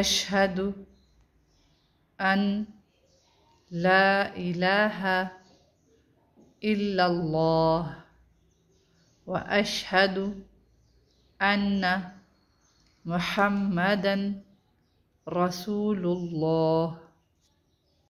أشهد أن لا إله إلا الله وأشهد أن محمدا رسول الله